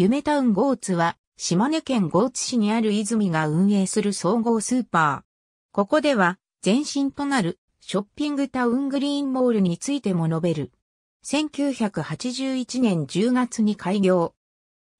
夢タウンゴーツは、島根県ゴーツ市にある泉が運営する総合スーパー。ここでは、前身となるショッピングタウングリーンモールについても述べる。1981年10月に開業。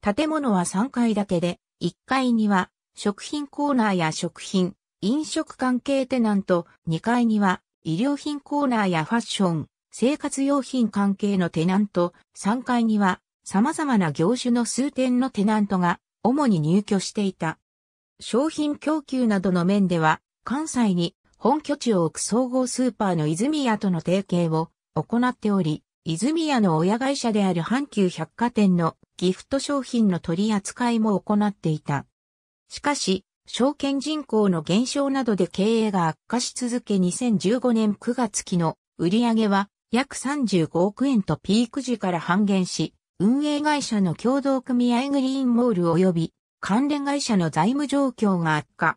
建物は3階建てで、1階には食品コーナーや食品、飲食関係テナント、2階には医療品コーナーやファッション、生活用品関係のテナント、3階には様々な業種の数点のテナントが主に入居していた。商品供給などの面では、関西に本拠地を置く総合スーパーの泉屋との提携を行っており、泉屋の親会社である阪急百貨店のギフト商品の取り扱いも行っていた。しかし、証券人口の減少などで経営が悪化し続け2015年9月期の売上は約35億円とピーク時から半減し、運営会社の共同組合グリーンモール及び関連会社の財務状況が悪化。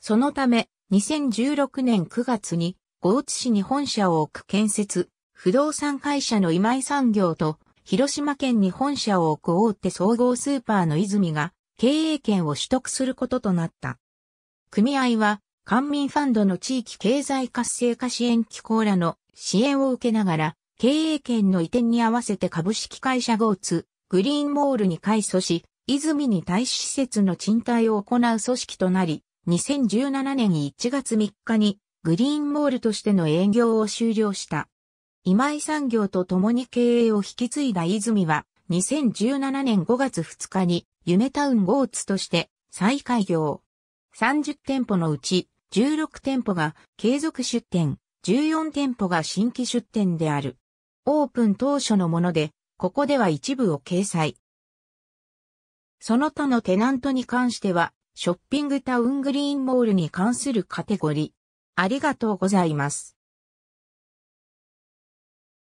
そのため、2016年9月に、大津市に本社を置く建設、不動産会社の今井産業と、広島県に本社を置く大手総合スーパーの泉が、経営権を取得することとなった。組合は、官民ファンドの地域経済活性化支援機構らの支援を受けながら、経営権の移転に合わせて株式会社ゴーツ、グリーンモールに改組し、泉に対施設の賃貸を行う組織となり、2017年1月3日にグリーンモールとしての営業を終了した。今井産業と共に経営を引き継いだ泉は、2017年5月2日に、夢タウンゴーツとして再開業。30店舗のうち、16店舗が継続出店、14店舗が新規出店である。オープン当初のもので、ここでは一部を掲載。その他のテナントに関しては、ショッピングタウングリーンモールに関するカテゴリー。ありがとうございます。